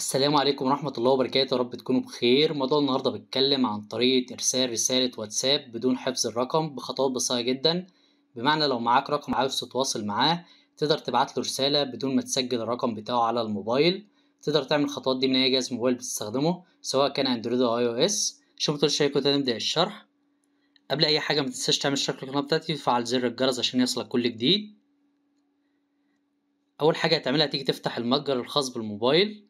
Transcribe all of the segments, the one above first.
السلام عليكم ورحمة الله وبركاته رب تكونوا بخير موضوع النهاردة بتكلم عن طريقة إرسال رسالة واتساب بدون حفظ الرقم بخطوات بسيطة جدا بمعنى لو معاك رقم عاوز تتواصل معاه تقدر تبعت له رسالة بدون ما تسجل الرقم بتاعه على الموبايل تقدر تعمل الخطوات دي من أي جهاز موبايل بتستخدمه سواء كان أندرويد أو أي أو إس شو مطول شيء كنت نبدأ الشرح قبل أي حاجة متنساش تعمل اشتراك للقناة بتاعتي وتفعل زر الجرس عشان يصلك كل جديد أول حاجة هتعملها تيجي تفتح المتجر الخاص بالموبايل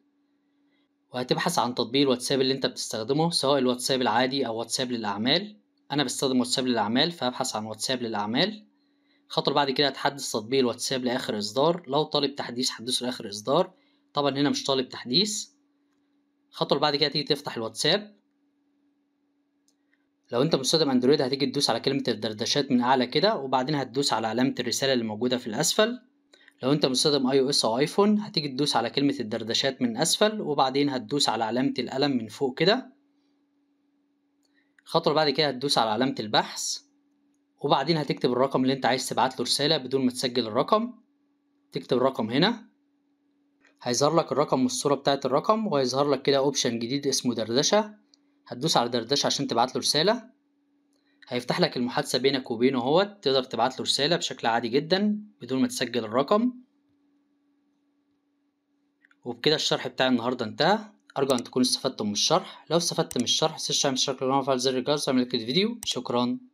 وهتبحث عن تطبيق الواتساب اللي انت بتستخدمه سواء الواتساب العادي او واتساب للاعمال انا بستخدم واتساب للاعمال فهبحث عن واتساب للاعمال خطوه بعد كده هتحدث تطبيق الواتساب لاخر اصدار لو طالب تحديث حدثه لاخر اصدار طبعا هنا مش طالب تحديث خطر اللي بعد كده تيجي تفتح الواتساب لو انت مستخدم اندرويد هتيجي تدوس على كلمه الدردشات من اعلى كده وبعدين هتدوس على علامه الرساله اللي موجوده في الاسفل لو انت مستخدم اي او اس او ايفون هتيجي تدوس على كلمة الدردشات من اسفل وبعدين هتدوس على علامة القلم من فوق كده الخطوة بعد كده هتدوس على علامة البحث وبعدين هتكتب الرقم اللي انت عايز تبعت له رسالة بدون ما تسجل الرقم تكتب الرقم هنا هيظهر لك الرقم والصورة بتاعة الرقم وهيظهر لك كده اوبشن جديد اسمه دردشة هتدوس على دردشة عشان تبعت له رسالة هيفتح لك المحادثة بينك وبينه هو تقدر تبعت له رسالة بشكل عادي جدا بدون ما تسجل الرقم وبكده الشرح بتاع النهاردة انتهى أرجو أن تكونوا استفدتم من الشرح لو استفدت من الشرح سيرش تعمل اشتراك للقناة وفعل زر الجرس وعمل لايك للفيديو شكرا